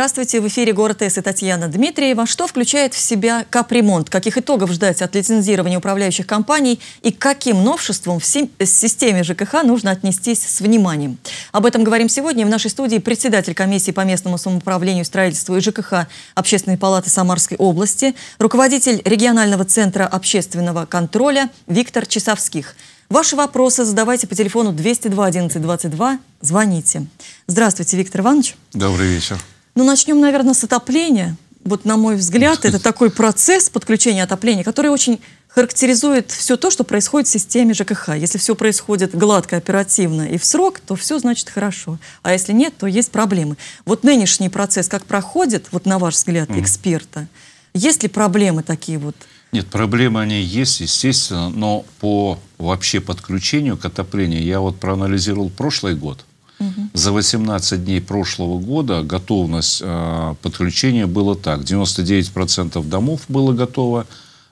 Здравствуйте, в эфире «Город С» и Татьяна Дмитриева. Что включает в себя капремонт? Каких итогов ждать от лицензирования управляющих компаний? И каким новшеством в э, системе ЖКХ нужно отнестись с вниманием? Об этом говорим сегодня. В нашей студии председатель комиссии по местному самоуправлению, строительству и ЖКХ Общественной палаты Самарской области, руководитель регионального центра общественного контроля Виктор Часовских. Ваши вопросы задавайте по телефону 202 11 22, звоните. Здравствуйте, Виктор Иванович. Добрый вечер. Ну, начнем, наверное, с отопления. Вот, на мой взгляд, это такой процесс подключения отопления, который очень характеризует все то, что происходит в системе ЖКХ. Если все происходит гладко, оперативно и в срок, то все значит хорошо. А если нет, то есть проблемы. Вот нынешний процесс как проходит, вот на ваш взгляд, эксперта, есть ли проблемы такие вот? Нет, проблемы они есть, естественно, но по вообще подключению к отоплению я вот проанализировал прошлый год. Угу. За 18 дней прошлого года готовность э, подключения была так. 99% домов было готово,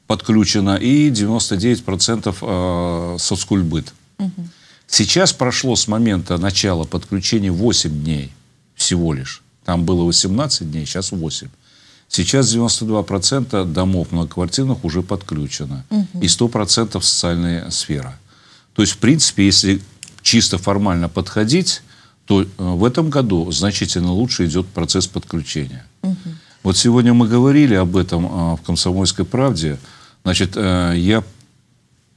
подключено, и 99% э, соцкульбыт. Угу. Сейчас прошло с момента начала подключения 8 дней всего лишь. Там было 18 дней, сейчас 8. Сейчас 92% домов многоквартирных уже подключено. Угу. И 100% социальная сфера. То есть, в принципе, если чисто формально подходить, то э, в этом году значительно лучше идет процесс подключения. Угу. Вот сегодня мы говорили об этом а, в «Комсомольской правде». Значит, э, я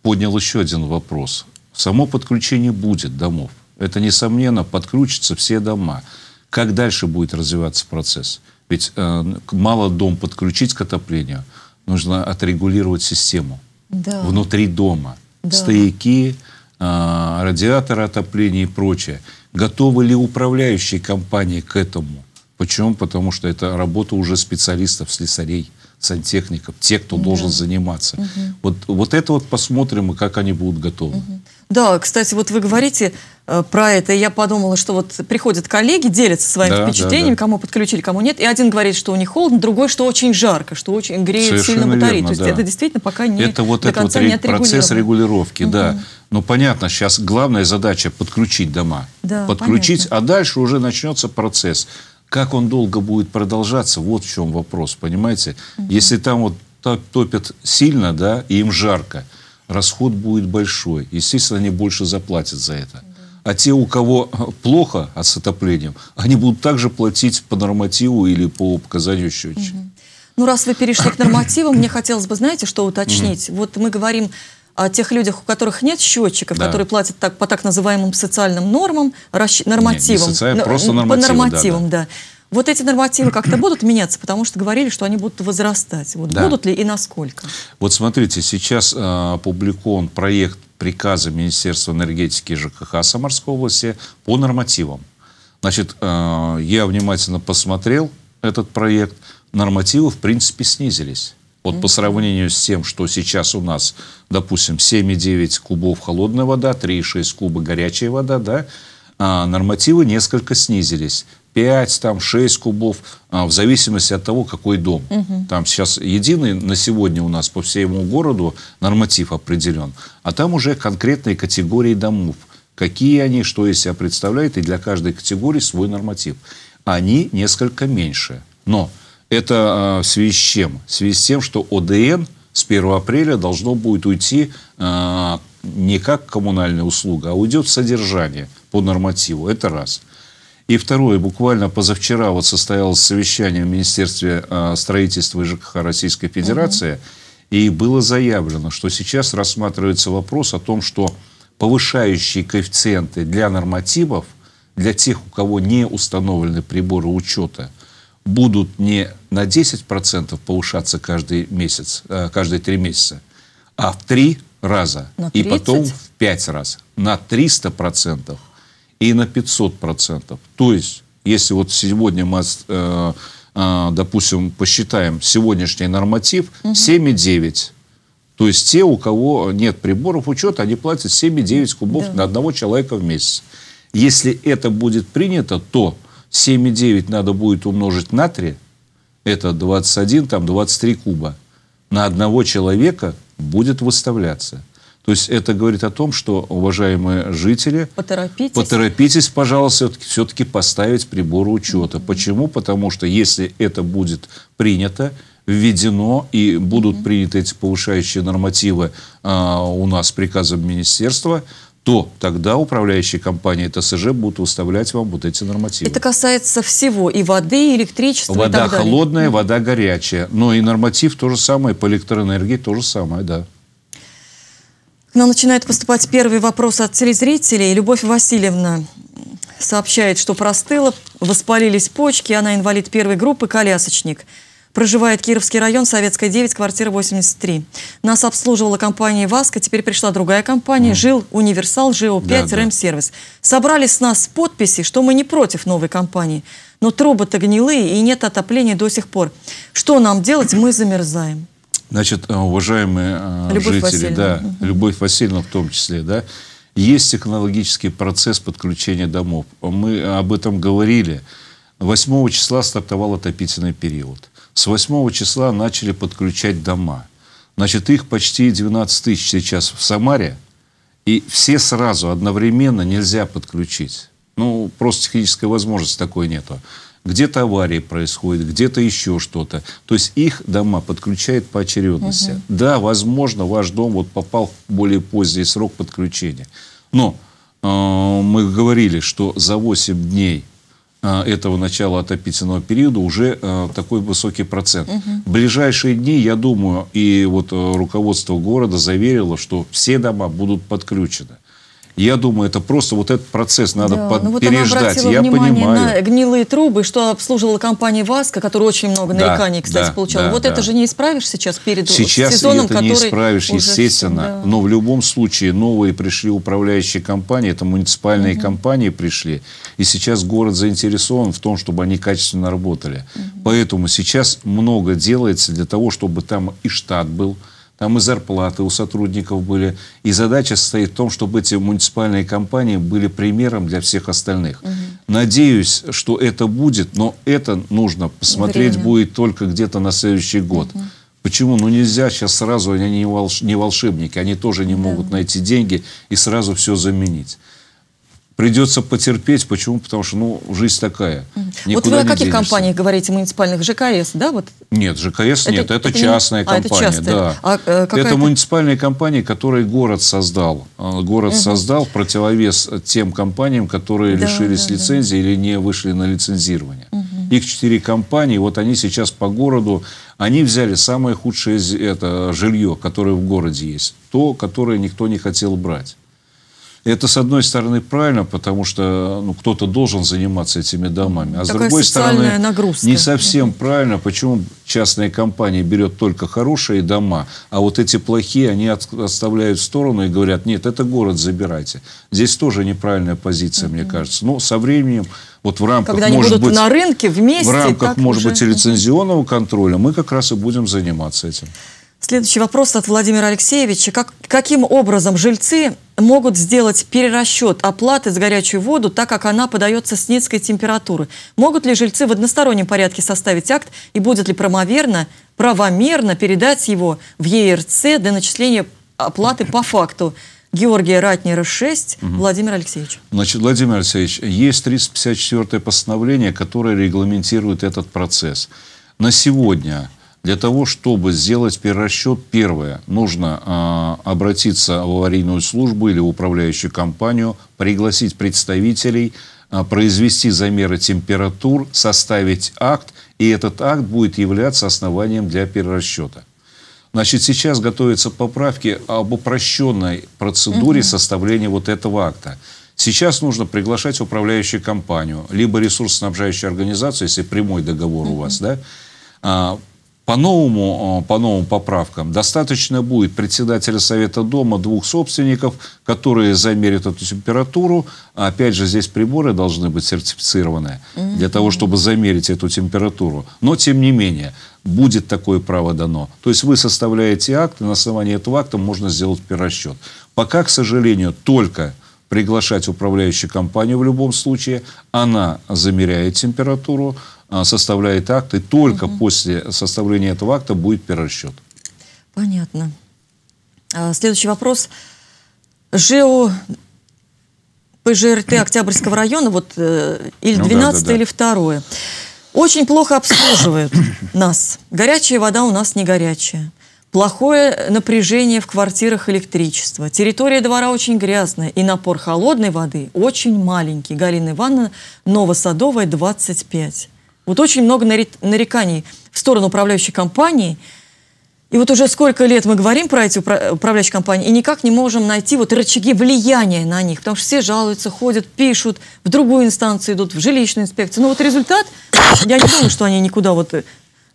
поднял еще один вопрос. Само подключение будет домов. Это, несомненно, подключатся все дома. Как дальше будет развиваться процесс? Ведь э, мало дом подключить к отоплению, нужно отрегулировать систему да. внутри дома. Да. Стояки, э, радиаторы отопления и прочее. Готовы ли управляющие компании к этому? Почему? Потому что это работа уже специалистов, слесарей, сантехников, те, кто да. должен заниматься. Угу. Вот, вот это вот посмотрим, и как они будут готовы. Угу. Да, кстати, вот вы говорите э, про это, и я подумала, что вот приходят коллеги, делятся своими да, впечатлениями, да, да. кому подключили, кому нет, и один говорит, что у них холодно, другой, что очень жарко, что очень греет Совершенно сильно батареи. Верно, То есть да. это действительно пока не Это вот этот вот процесс регулировки, угу. да. Но ну, понятно, сейчас главная задача подключить дома. Да, подключить, понятно. а дальше уже начнется процесс. Как он долго будет продолжаться, вот в чем вопрос, понимаете? Угу. Если там вот топят сильно, да, и им жарко, угу расход будет большой. Естественно, они больше заплатят за это. А те, у кого плохо а с отоплением, они будут также платить по нормативу или по показанию счетчика. Угу. Ну, раз вы перешли к нормативам, мне хотелось бы, знаете, что уточнить? Угу. Вот мы говорим о тех людях, у которых нет счетчиков, да. которые платят так, по так называемым социальным нормам, расщ... нормативам. Не, не социаль, просто нормативы, по нормативам, да. да. да. Вот эти нормативы как-то будут меняться, потому что говорили, что они будут возрастать. Вот да. будут ли и насколько? Вот смотрите, сейчас э, опубликован проект приказа Министерства энергетики ЖКХ Самарской области по нормативам. Значит, э, я внимательно посмотрел этот проект. Нормативы, в принципе, снизились. Вот по сравнению с тем, что сейчас у нас, допустим, 7,9 кубов холодная вода, 3,6 куба горячая вода, да, а нормативы несколько снизились. 5, там 6 кубов, а, в зависимости от того, какой дом. Угу. Там сейчас единый на сегодня у нас по всему городу норматив определен, а там уже конкретные категории домов. Какие они, что из себя представляют, и для каждой категории свой норматив. Они несколько меньше. Но это а, в связи с чем? В связи с тем, что ОДН с 1 апреля должно будет уйти а, не как коммунальная услуга, а уйдет в содержание по нормативу. Это раз. И второе, буквально позавчера вот состоялось совещание в Министерстве а, строительства и ЖКХ Российской Федерации, угу. и было заявлено, что сейчас рассматривается вопрос о том, что повышающие коэффициенты для нормативов, для тех, у кого не установлены приборы учета, будут не на 10% повышаться каждый месяц, э, каждые три месяца, а в три раза. И потом в пять раз. На 300% и на 500%. То есть, если вот сегодня мы, э, э, допустим, посчитаем сегодняшний норматив угу. 7,9%, то есть те, у кого нет приборов учета, они платят 7,9 кубов да. на одного человека в месяц. Если это будет принято, то 7,9 надо будет умножить на 3, это 21, там 23 куба, на одного человека будет выставляться. То есть это говорит о том, что, уважаемые жители, поторопитесь, поторопитесь пожалуйста, все-таки, поставить приборы учета. mm Почему? Потому что если это будет принято, введено и будут mm приняты эти повышающие нормативы э, у нас приказом министерства, то тогда управляющие компании ТСЖ будут выставлять вам вот эти нормативы. Это касается всего, и воды, и электричества, Вода и холодная, вода горячая. Но и норматив то же самое, по электроэнергии то же самое, да. К нам начинают поступать первый вопрос от телезрителей. Любовь Васильевна сообщает, что простыла, воспалились почки, она инвалид первой группы, колясочник. Проживает Кировский район, Советская 9, квартира 83. Нас обслуживала компания «Васка», теперь пришла другая компания, «Жил Универсал», «ЖО-5», да, да. Собрали с нас подписи, что мы не против новой компании. Но трубы-то гнилые и нет отопления до сих пор. Что нам делать? Мы замерзаем. Значит, э, уважаемые э, Любовь жители, Васильевна. да, Любовь Васильевна в том числе, да, есть технологический процесс подключения домов. Мы об этом говорили. 8 числа стартовал отопительный период. С 8 числа начали подключать дома. Значит, их почти 12 тысяч сейчас в Самаре. И все сразу, одновременно нельзя подключить. Ну, просто технической возможности такой нету где-то аварии происходят, где-то еще что-то. То есть их дома подключает по очередности. Угу. Да, возможно, ваш дом вот попал в более поздний срок подключения. Но э, мы говорили, что за 8 дней а, этого начала отопительного периода уже э, такой высокий процент. Угу. В ближайшие дни, я думаю, и вот э, руководство города заверило, что все дома будут подключены. Я думаю, это просто вот этот процесс надо да, под... ну вот переждать. Она Я понимаю. На гнилые трубы, что обслуживала компания Васка, которая очень много нареканий, да, кстати, да, получала. Да, вот да. это же не исправишь сейчас перед сейчас сезоном, это который не исправишь, уже естественно. Все, да. Но в любом случае новые пришли управляющие компании, это муниципальные угу. компании пришли, и сейчас город заинтересован в том, чтобы они качественно работали. Угу. Поэтому сейчас много делается для того, чтобы там и штат был там и зарплаты у сотрудников были. И задача состоит в том, чтобы эти муниципальные компании были примером для всех остальных. Угу. Надеюсь, что это будет, но это нужно посмотреть Время. будет только где-то на следующий год. Угу. Почему? Ну нельзя сейчас сразу, они не волшебники, они тоже не да. могут найти деньги и сразу все заменить придется потерпеть. Почему? Потому что, ну, жизнь такая. Никуда вот вы о каких денешься. компаниях говорите? Муниципальных? ЖКС, да? Вот? Нет, ЖКС это, нет. Это, это частная не... компания. А, это Да. А, э, это, это муниципальные компании, которые город создал. А, город угу. создал противовес тем компаниям, которые да, лишились да, лицензии да. или не вышли на лицензирование. Угу. Их четыре компании, вот они сейчас по городу, они взяли самое худшее это, жилье, которое в городе есть. То, которое никто не хотел брать. Это, с одной стороны, правильно, потому что ну, кто-то должен заниматься этими домами. А Такая с другой стороны, нагрузка. не совсем правильно, почему частная компания берет только хорошие дома, а вот эти плохие они от, отставляют в сторону и говорят, нет, это город, забирайте. Здесь тоже неправильная позиция, uh -huh. мне кажется. Но со временем вот в рамках, Когда они может будут быть, на рынке вместе, в рамках, может уже... быть, и лицензионного контроля мы как раз и будем заниматься этим. Следующий вопрос от Владимира Алексеевича. Как, каким образом жильцы могут сделать перерасчет оплаты за горячую воду, так как она подается с низкой температуры? Могут ли жильцы в одностороннем порядке составить акт и будет ли правомерно, правомерно передать его в ЕРЦ для начисления оплаты по факту? Георгия Ратнера 6, угу. Владимир Алексеевич. Значит, Владимир Алексеевич, есть 354 постановление, которое регламентирует этот процесс. На сегодня для того, чтобы сделать перерасчет, первое, нужно э, обратиться в аварийную службу или в управляющую компанию, пригласить представителей, э, произвести замеры температур, составить акт, и этот акт будет являться основанием для перерасчета. Значит, сейчас готовятся поправки об упрощенной процедуре угу. составления вот этого акта. Сейчас нужно приглашать управляющую компанию, либо ресурсоснабжающую организацию, если прямой договор угу. у вас, да, а, по новому, а, по новым поправкам достаточно будет председателя Совета Дома, двух собственников, которые замерят эту температуру. Опять же, здесь приборы должны быть сертифицированы для того, чтобы замерить эту температуру. Но, тем не менее, будет такое право дано. То есть вы составляете акт, и на основании этого акта можно сделать перерасчет. Пока, к сожалению, только приглашать управляющую компанию в любом случае. Она замеряет температуру, а, составляет акт, и только угу. после составления этого акта будет перерасчет. Понятно. А, следующий вопрос. ЖЭО ПЖРТ Октябрьского района, вот э, или 12 ну, да, да, или 2 очень плохо обслуживают нас. Горячая вода у нас не горячая. Плохое напряжение в квартирах электричества. Территория двора очень грязная, и напор холодной воды очень маленький. Галина Ивановна, Новосадовая, 25. Вот очень много нареканий в сторону управляющей компании. И вот уже сколько лет мы говорим про эти управляющие компании и никак не можем найти вот рычаги влияния на них, потому что все жалуются, ходят, пишут, в другую инстанцию идут, в жилищную инспекцию. Но ну вот результат, я не думаю, что они никуда вот э,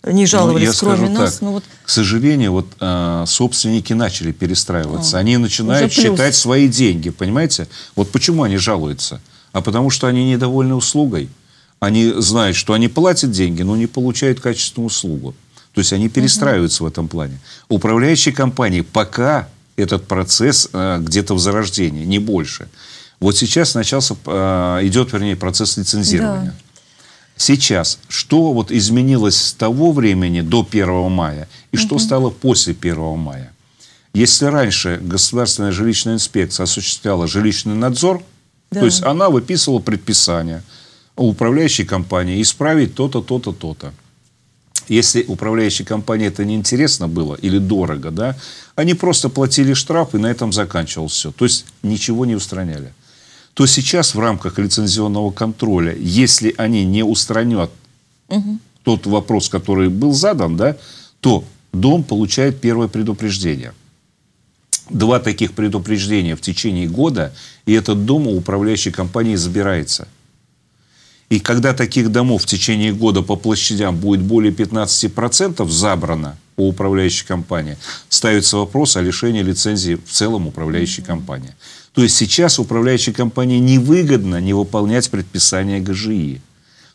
не ну, жаловались, ну, я кроме скажу нас. Так, ну вот... К сожалению, вот э, собственники начали перестраиваться. А, они начинают считать свои деньги, понимаете? Вот почему они жалуются? А потому что они недовольны услугой. Они знают, что они платят деньги, но не получают качественную услугу. То есть они перестраиваются угу. в этом плане. Управляющие компании пока этот процесс э, где-то в зарождении, не больше. Вот сейчас начался, э, идет, вернее, процесс лицензирования. Да. Сейчас, что вот изменилось с того времени до 1 мая и угу. что стало после 1 мая? Если раньше государственная жилищная инспекция осуществляла жилищный надзор, да. то есть она выписывала предписания, управляющей компании исправить то-то, то-то, то-то. Если управляющей компании это неинтересно было или дорого, да, они просто платили штраф и на этом заканчивалось все. То есть ничего не устраняли. То сейчас в рамках лицензионного контроля, если они не устранят угу. тот вопрос, который был задан, да, то дом получает первое предупреждение. Два таких предупреждения в течение года, и этот дом у управляющей компании забирается. И когда таких домов в течение года по площадям будет более 15% забрано у управляющей компании, ставится вопрос о лишении лицензии в целом управляющей компании. То есть сейчас управляющей компании невыгодно не выполнять предписания ГЖИ.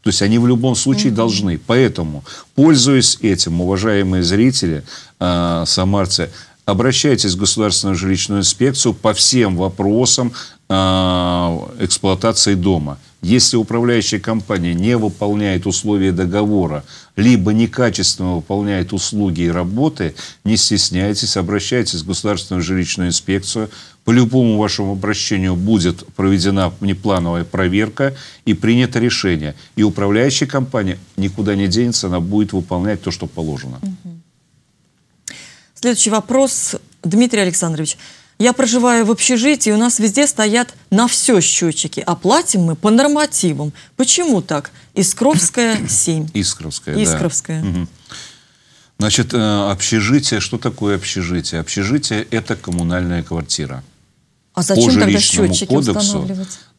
То есть они в любом случае должны. Поэтому, пользуясь этим, уважаемые зрители а, самарцы, обращайтесь в Государственную жилищную инспекцию по всем вопросам а, эксплуатации дома. Если управляющая компания не выполняет условия договора, либо некачественно выполняет услуги и работы, не стесняйтесь, обращайтесь в Государственную жилищную инспекцию. По любому вашему обращению будет проведена неплановая проверка и принято решение. И управляющая компания никуда не денется, она будет выполнять то, что положено. Следующий вопрос. Дмитрий Александрович, я проживаю в общежитии, у нас везде стоят на все счетчики, а мы по нормативам. Почему так? Искровская 7. Искровская, Искровская. Да. Значит, э, общежитие, что такое общежитие? Общежитие – это коммунальная квартира. А зачем По жилищному тогда счетчики кодексу,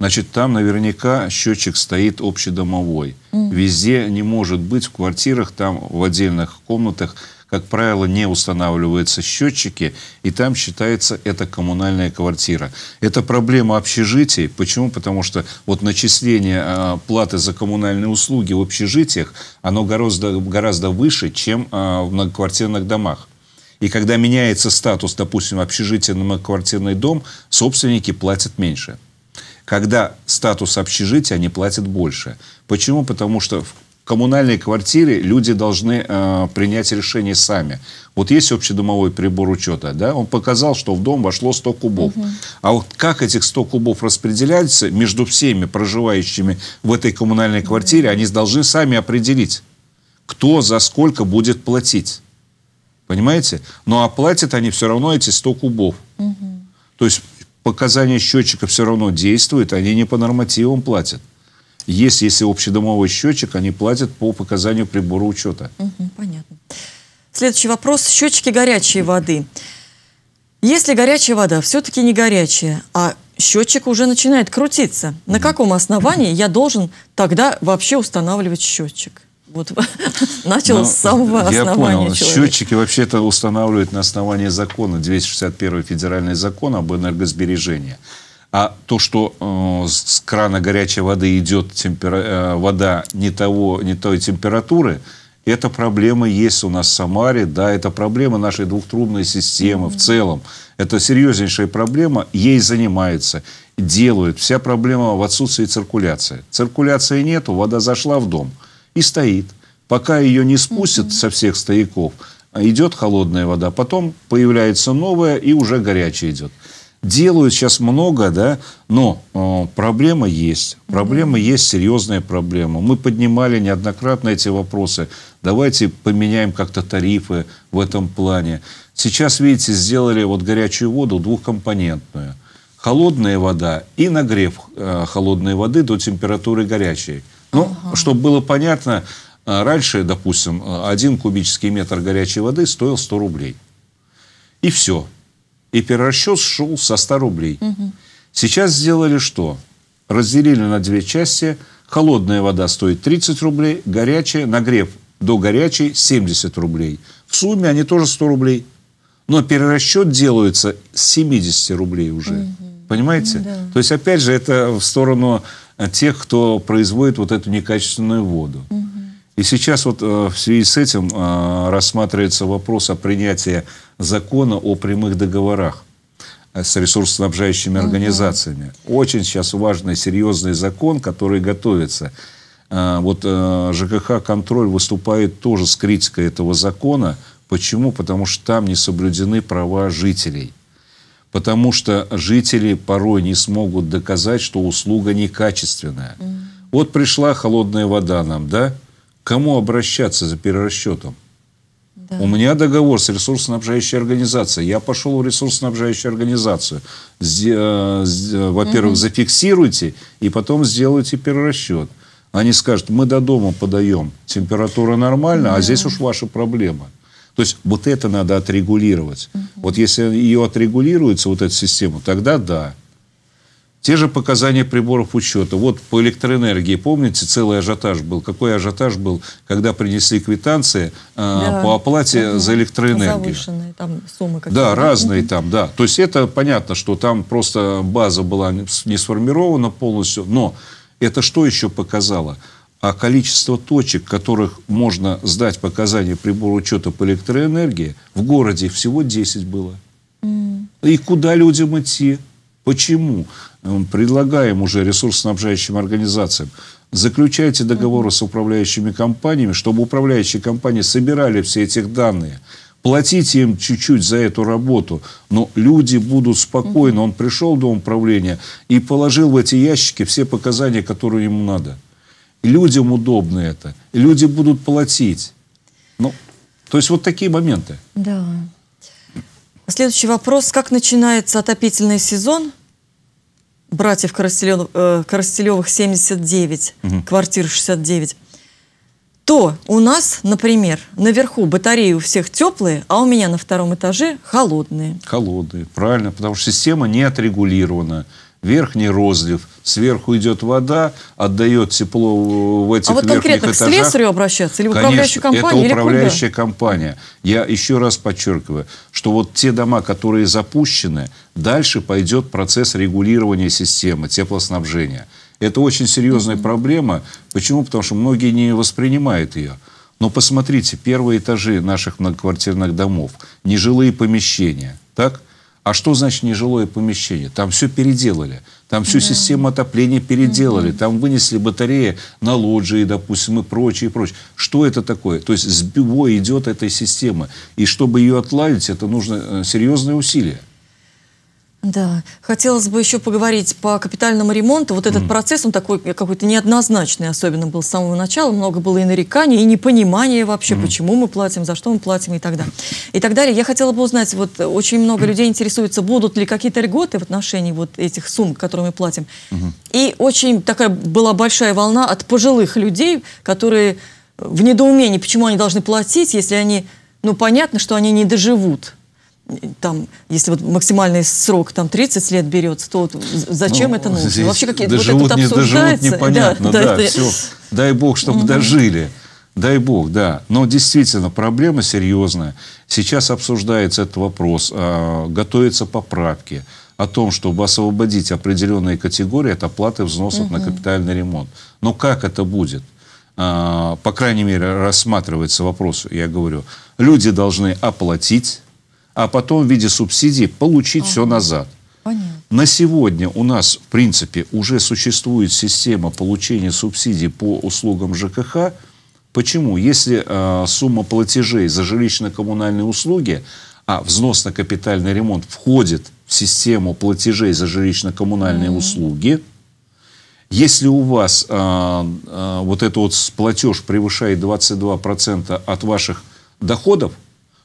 значит, там наверняка счетчик стоит общедомовой. Mm. Везде не может быть, в квартирах, там в отдельных комнатах – как правило, не устанавливаются счетчики, и там считается это коммунальная квартира. Это проблема общежитий. Почему? Потому что вот начисление а, платы за коммунальные услуги в общежитиях, оно гораздо, гораздо выше, чем а, в многоквартирных домах. И когда меняется статус, допустим, общежития на многоквартирный дом, собственники платят меньше. Когда статус общежития, они платят больше. Почему? Потому что в коммунальной квартире люди должны э, принять решение сами. Вот есть общедомовой прибор учета, да, он показал, что в дом вошло 100 кубов. Угу. А вот как этих 100 кубов распределяются между всеми проживающими в этой коммунальной квартире, угу. они должны сами определить, кто за сколько будет платить. Понимаете? Но ну, оплатят а они все равно эти 100 кубов. Угу. То есть показания счетчика все равно действуют, они не по нормативам платят есть, если общедомовой счетчик, они платят по показанию прибора учета. Угу, понятно. Следующий вопрос. Счетчики горячей воды. Если горячая вода все-таки не горячая, а счетчик уже начинает крутиться, на каком основании я должен тогда вообще устанавливать счетчик? Вот начал Но, ну, с самого я основания. Я понял. Человек. Счетчики вообще-то устанавливают на основании закона, 261 федеральный закон об энергосбережении. А то, что э, с крана горячей воды идет темпера... Э, вода не, того, не той температуры, эта проблема есть у нас в Самаре, да, это проблема нашей двухтрубной системы mm -hmm. в целом. Это серьезнейшая проблема, ей занимается, делают. Вся проблема в отсутствии циркуляции. Циркуляции нету, вода зашла в дом и стоит. Пока ее не спустят mm -hmm. со всех стояков, идет холодная вода, потом появляется новая и уже горячая идет. Делают сейчас много, да, но э, проблема есть. Проблема mm-hmm. есть, серьезная проблема. Мы поднимали неоднократно эти вопросы. Давайте поменяем как-то тарифы в этом плане. Сейчас, видите, сделали вот горячую воду двухкомпонентную. Холодная вода и нагрев э, холодной воды до температуры горячей. Ну, uh-huh. чтобы было понятно, э, раньше, допустим, э, один кубический метр горячей воды стоил 100 рублей. И все и перерасчет шел со 100 рублей. Угу. Сейчас сделали что? Разделили на две части. Холодная вода стоит 30 рублей, горячая, нагрев до горячей 70 рублей. В сумме они тоже 100 рублей. Но перерасчет делается с 70 рублей уже. Угу. Понимаете? Да. То есть, опять же, это в сторону э, тех, кто производит вот эту некачественную воду. Угу. И сейчас вот э, в связи с этим э, рассматривается вопрос о принятии закона о прямых договорах э, с ресурсоснабжающими организациями. Очень сейчас важный, серьезный закон, который готовится. Вот ЖКХ «Контроль» выступает тоже с критикой этого закона. Почему? Потому что там не соблюдены права жителей. Потому что жители порой не смогут доказать, что услуга некачественная. Вот пришла холодная вода нам, да? кому обращаться за перерасчетом? Да. У меня договор с ресурсоснабжающей организацией. Я пошел в ресурсоснабжающую организацию. Э, э, во-первых, угу. зафиксируйте и потом сделайте перерасчет. Они скажут, мы до дома подаем, температура нормальная, а да. а здесь уж ваша проблема. То есть вот это надо отрегулировать. Угу. Вот если ее отрегулируется, вот эта система, тогда да. Те же показания приборов учета. Вот по электроэнергии, помните, целый ажиотаж был. Какой ажиотаж был, когда принесли квитанции э, да, по оплате за электроэнергию? Завышенные там суммы какие-то. Да, разные там, да. То есть это понятно, что там просто база была не сформирована полностью. Но это что еще показало? А количество точек, которых можно сдать показания прибора учета по электроэнергии, в городе всего 10 было. Mm. И куда людям идти? Почему? предлагаем уже ресурсоснабжающим организациям, заключайте договоры с управляющими компаниями, чтобы управляющие компании собирали все эти данные, Платите им чуть-чуть за эту работу, но люди будут спокойно. Он пришел до управления и положил в эти ящики все показания, которые ему надо. людям удобно это. люди будут платить. Ну, то есть вот такие моменты. Да. Следующий вопрос. Как начинается отопительный сезон? братьев Коростелев, э, Коростелевых 79, угу. квартир 69, то у нас, например, наверху батареи у всех теплые, а у меня на втором этаже холодные. Холодные, правильно, потому что система не отрегулирована верхний розлив, сверху идет вода, отдает тепло в а этих а вот верхних конкретно этажах. к слесарю обращаться или в управляющую компанию? это управляющая или куда? компания. Я еще раз подчеркиваю, что вот те дома, которые запущены, дальше пойдет процесс регулирования системы теплоснабжения. Это очень серьезная mm -hmm. проблема. Почему? Потому что многие не воспринимают ее. Но посмотрите, первые этажи наших многоквартирных домов, нежилые помещения, так? А что значит нежилое помещение? Там все переделали. Там всю да. систему отопления переделали. Угу. Там вынесли батареи на лоджии, допустим, и прочее, и прочее. Что это такое? То есть сбивой идет этой системы. И чтобы ее отладить, это нужно э, серьезные усилия. Да, хотелось бы еще поговорить по капитальному ремонту. Вот этот mm. процесс, он такой какой-то неоднозначный, особенно был с самого начала. Много было и нареканий, и непонимания вообще, mm. почему мы платим, за что мы платим и так далее. И так далее. Я хотела бы узнать, вот очень много людей интересуется, будут ли какие-то льготы в отношении вот этих сумм, которые мы платим. Mm. И очень такая была большая волна от пожилых людей, которые в недоумении, почему они должны платить, если они, ну понятно, что они не доживут там, если вот максимальный срок там 30 лет берется, то вот зачем ну, это нужно? Вообще какие да вот это вот не, доживут непонятно, да, да, да, да. все. Дай бог, чтобы угу. дожили. Дай бог, да. Но действительно, проблема серьезная. Сейчас обсуждается этот вопрос, э, готовятся поправки о том, чтобы освободить определенные категории от оплаты взносов угу. на капитальный ремонт. Но как это будет? Э, по крайней мере, рассматривается вопрос, я говорю, люди должны оплатить а потом в виде субсидий получить ага. все назад. Понятно. На сегодня у нас, в принципе, уже существует система получения субсидий по услугам ЖКХ. Почему? Если э, сумма платежей за жилищно-коммунальные услуги, а взнос на капитальный ремонт входит в систему платежей за жилищно-коммунальные mm услуги, если у вас э, э, вот этот вот платеж превышает 22% от ваших доходов,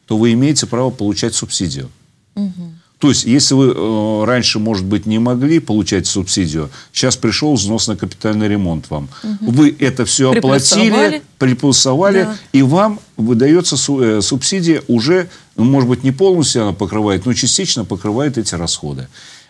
то вы имеете право получать субсидию. Угу. То есть, если вы э, раньше, может быть, не могли получать субсидию, сейчас пришел взнос на капитальный ремонт вам. Угу. Вы это все оплатили, приплюсовали, да. и вам выдается су э, субсидия уже, ну, может быть, не полностью она покрывает, но частично покрывает эти расходы.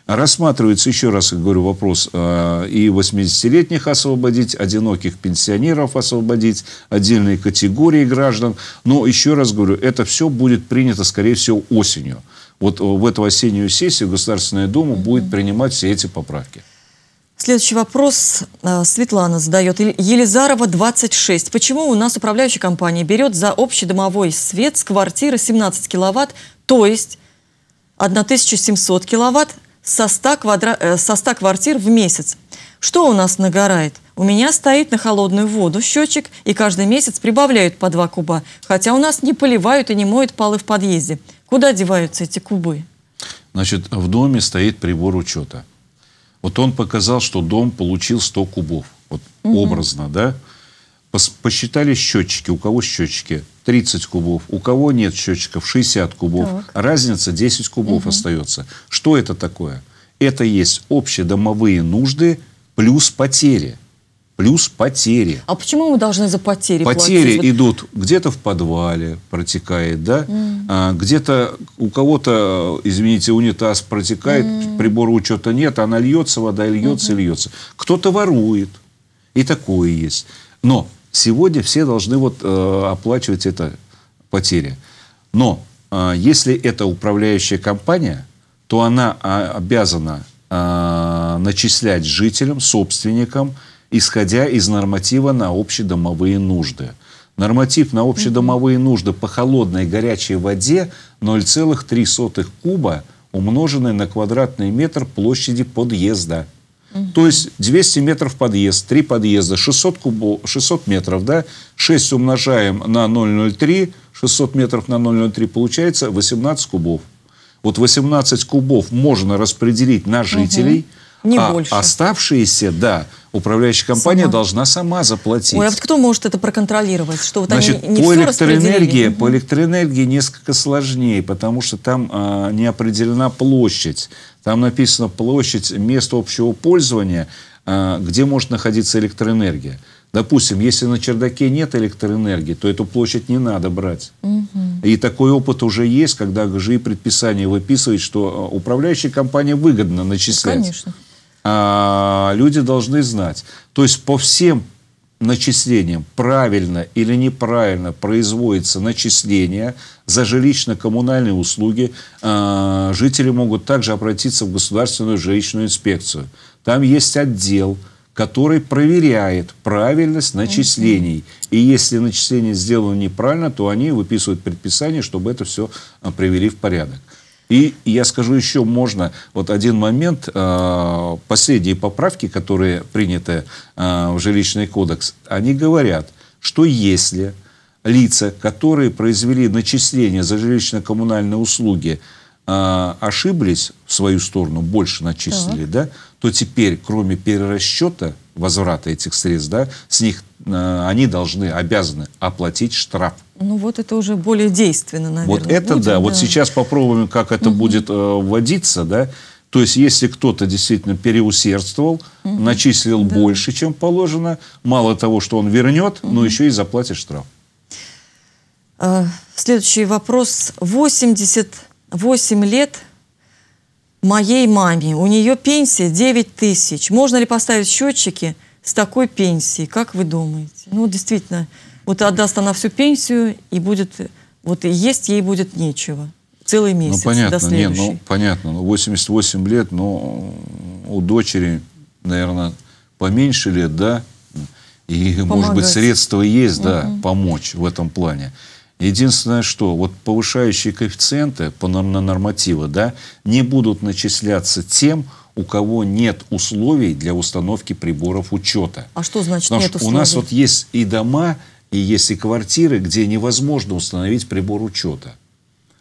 Рассматривается, еще раз говорю, вопрос э, и 80-летних освободить, одиноких пенсионеров освободить, отдельные категории граждан. Но еще раз говорю, это все будет принято, скорее всего, осенью. Вот э, в эту осеннюю сессию Государственная Дума будет принимать все эти поправки. Следующий вопрос э, Светлана задает. Елизарова, 26. Почему у нас управляющая компания берет за общедомовой свет с квартиры 17 киловатт, то есть 1700 киловатт, со 100, квадра... Э, со 100 квартир в месяц. Что у нас нагорает? У меня стоит на холодную воду счетчик, и каждый месяц прибавляют по два куба, хотя у нас не поливают и не моют полы в подъезде. Куда деваются эти кубы? Значит, в доме стоит прибор учета. Вот он показал, что дом получил 100 кубов. Вот угу. образно, да? посчитали счетчики, у кого счетчики 30 кубов, у кого нет счетчиков 60 кубов, так. разница 10 кубов угу. остается. Что это такое? Это есть общедомовые нужды плюс потери. Плюс потери. А почему мы должны за потери, потери платить? Потери идут где-то в подвале протекает, да, mm. а, где-то у кого-то, извините, унитаз протекает, mm. прибора учета нет, она льется, вода льется, mm-hmm. льется. Кто-то ворует, и такое есть. Но Сегодня все должны вот, э, оплачивать это потери. Но э, если это управляющая компания, то она а, обязана э, начислять жителям, собственникам, исходя из норматива на общедомовые нужды. Норматив на общедомовые нужды по холодной и горячей воде 0,03 куба, умноженный на квадратный метр площади подъезда. Угу. То есть 200 метров подъезд, 3 подъезда, 600, кубов, 600 метров, да? 6 умножаем на 0,03, 600 метров на 0,03 получается 18 кубов. Вот 18 кубов можно распределить на жителей, угу. Не а больше. оставшиеся, да, управляющая компания сама. должна сама заплатить. Ой, а вот кто может это проконтролировать? Что вот Значит, они не по, все электроэнергии, по электроэнергии несколько сложнее, потому что там а, не определена площадь. Там написано площадь места общего пользования, а, где может находиться электроэнергия. Допустим, если на чердаке нет электроэнергии, то эту площадь не надо брать. Угу. И такой опыт уже есть, когда ГЖИ предписание выписывает, что а, управляющая компания выгодно начислять. Ну, конечно. А, люди должны знать. То есть по всем начислениям, правильно или неправильно производится начисление за жилищно-коммунальные услуги, а, жители могут также обратиться в Государственную жилищную инспекцию. Там есть отдел, который проверяет правильность начислений. И если начисление сделано неправильно, то они выписывают предписание, чтобы это все а, привели в порядок. И я скажу еще, можно, вот один момент, э, последние поправки, которые приняты э, в жилищный кодекс, они говорят, что если лица, которые произвели начисление за жилищно-коммунальные услуги, э, ошиблись в свою сторону, больше начислили, так. да, то теперь, кроме перерасчета, возврата этих средств, да, с них Э, они должны, обязаны оплатить штраф. Ну вот это уже более действенно, наверное. Вот это будет, да. да. Вот сейчас попробуем, как это угу. будет э, вводиться, да. То есть, если кто-то действительно переусердствовал, угу. начислил да. больше, чем положено, мало того, что он вернет, угу. но еще и заплатит штраф. Э, следующий вопрос. 88 лет моей маме. У нее пенсия 9 тысяч. Можно ли поставить счетчики – с такой пенсией, как вы думаете? Ну, действительно, вот отдаст она всю пенсию, и будет, вот и есть ей будет нечего. Целый ну, месяц ну, понятно, до следующей. Не, ну, понятно, ну, 88 лет, но у дочери, наверное, поменьше лет, да? И, Помогать. может быть, средства есть, да, угу. помочь в этом плане. Единственное, что вот повышающие коэффициенты по нормативу, да, не будут начисляться тем, у кого нет условий для установки приборов учета. А что значит Потому нет условий? У нас вот есть и дома, и есть и квартиры, где невозможно установить прибор учета.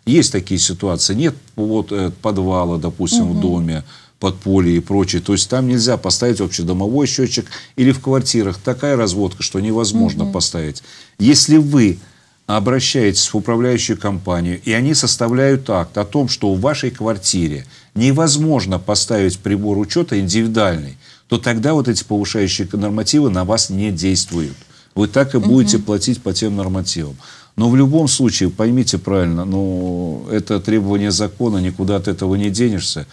Есть такие ситуации. Нет вот, э, подвала, допустим, угу. в доме, подполье и прочее. То есть там нельзя поставить общедомовой счетчик или в квартирах такая разводка, что невозможно угу. поставить. Если вы обращаетесь в управляющую компанию, и они составляют акт о том, что в вашей квартире невозможно поставить прибор учета индивидуальный, то тогда вот эти повышающие нормативы на вас не действуют. Вы так и будете угу. платить по тем нормативам. Но в любом случае, поймите правильно, ну, это требование закона, никуда от этого не денешься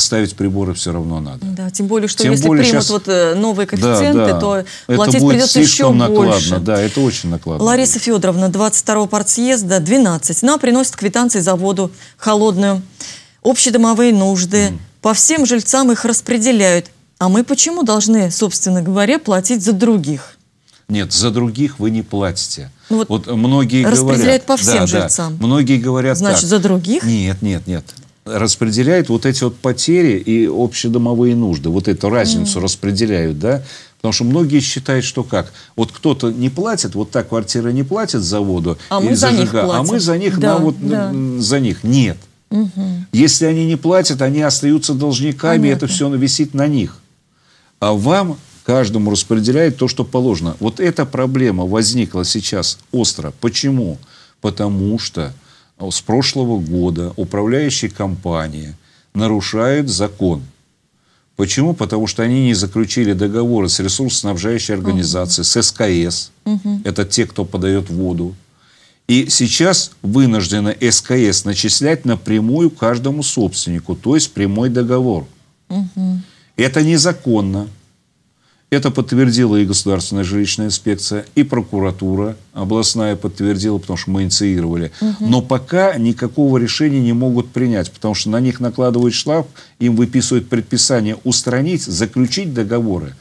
ставить приборы все равно надо. Да, тем более, что тем если более примут сейчас... вот э, новые коэффициенты, да, да. то платить это будет придется еще накладно. больше. Да, это очень накладно. Лариса будет. Федоровна, 22-го партсъезда, 12. Она приносит квитанции за воду холодную, общедомовые нужды. Mm. По всем жильцам их распределяют. А мы почему должны, собственно говоря, платить за других? Нет, за других вы не платите. Ну вот, вот многие говорят... по всем да, жильцам. Да, многие говорят Значит, так. за других? Нет, нет, нет распределяют вот эти вот потери и общедомовые нужды, вот эту разницу mm. распределяют, да, Потому что многие считают, что как? Вот кто-то не платит, вот та квартира не платит за воду, а мы за, за них а мы за них, да, на, вот, да. за них. Нет. Угу. Если они не платят, они остаются должниками, Понятно. это все висит на них. А вам каждому распределяет то, что положено. Вот эта проблема возникла сейчас остро. Почему? Потому что а с прошлого года управляющие компании нарушают закон. Почему? Потому что они не заключили договоры с ресурсоснабжающей организацией, угу. с СКС. Угу. Это те, кто подает воду. И сейчас вынуждены СКС начислять напрямую каждому собственнику, то есть прямой договор. Угу. Это незаконно. Это подтвердила и Государственная жилищная инспекция, и прокуратура областная подтвердила, потому что мы инициировали. Угу. Но пока никакого решения не могут принять, потому что на них накладывают шлаф, им выписывают предписание устранить, заключить договоры.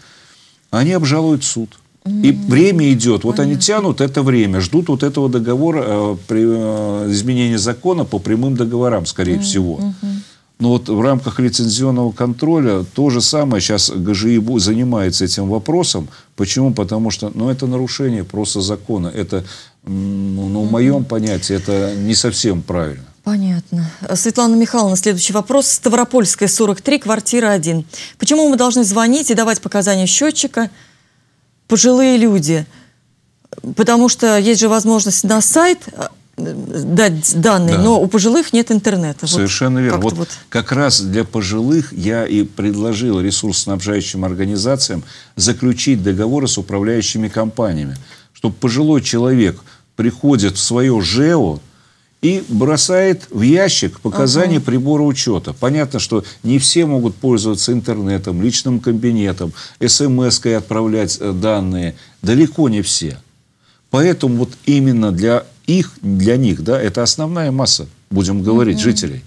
Они обжалуют суд. И время идет. Понятно. Вот они тянут это время, ждут вот этого договора, э, при, э, изменения закона по прямым договорам, скорее mm -hmm. всего. Mm -hmm. Но ну, вот в рамках лицензионного контроля то же самое. Сейчас ГЖИ занимается этим вопросом. Почему? Потому что ну, это нарушение просто закона. Это, ну, ну, в моем понятии, это не совсем правильно. Понятно. Светлана Михайловна, следующий вопрос. Ставропольская, 43, квартира 1. Почему мы должны звонить и давать показания счетчика? Пожилые люди. Потому что есть же возможность на сайт а, дать данные, да. но у пожилых нет интернета. Совершенно вот верно. Как вот, вот как раз для пожилых я и предложил ресурсоснабжающим организациям заключить договоры с управляющими компаниями, чтобы пожилой человек приходит в свое ЖЭО, и бросает в ящик показания ага. прибора учета. Понятно, что не все могут пользоваться интернетом, личным кабинетом, смс-кой отправлять э, данные. Далеко не все. Поэтому вот именно для их, для них, да, это основная масса, будем говорить, mm жителей.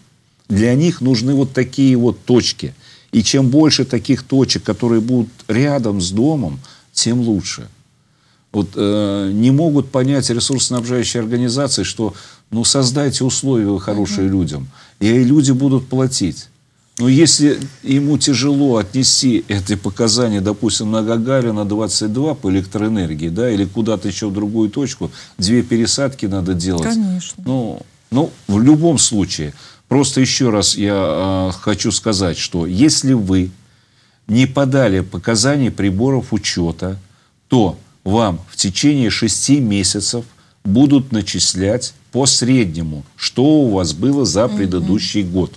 Для них нужны вот такие вот точки. И чем больше таких точек, которые будут рядом с домом, тем лучше. Вот э, не могут понять ресурсоснабжающие организации, что ну создайте условия хорошие mm людям, и люди будут платить. Но если ему тяжело отнести эти показания, допустим, на Гагарина 22 по электроэнергии, да, или куда-то еще в другую точку, две пересадки надо делать. Конечно. Ну, ну в любом случае, просто еще раз я э, хочу сказать, что если вы не подали показания приборов учета, то вам в течение шести месяцев будут начислять по среднему, что у вас было за предыдущий mm -hmm. год.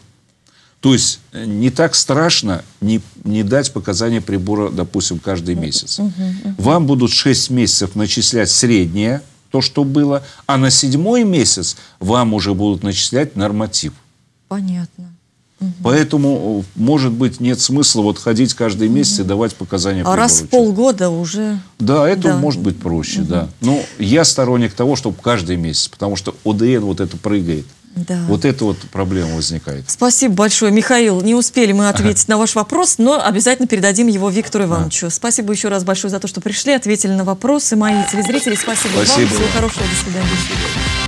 То есть э, не так страшно не, не дать показания прибора, допустим, каждый месяц. Угу, угу. Вам будут 6 месяцев начислять среднее, то, что было, а на седьмой месяц вам уже будут начислять норматив. Понятно. Поэтому, э, может быть, нет смысла вот ходить каждый месяц и давать показания. А раз в полгода уже... Да, это да. может быть проще, угу. да. Но ну, я сторонник того, чтобы каждый месяц, потому что ОДН вот это прыгает. Да. Вот эта вот проблема возникает. Спасибо большое, Михаил. Не успели мы ответить ага. на ваш вопрос, но обязательно передадим его Виктору Ивановичу. Ага. Спасибо еще раз большое за то, что пришли, ответили на вопросы мои телезрители. Спасибо, Спасибо вам. Всего хорошего. До свидания.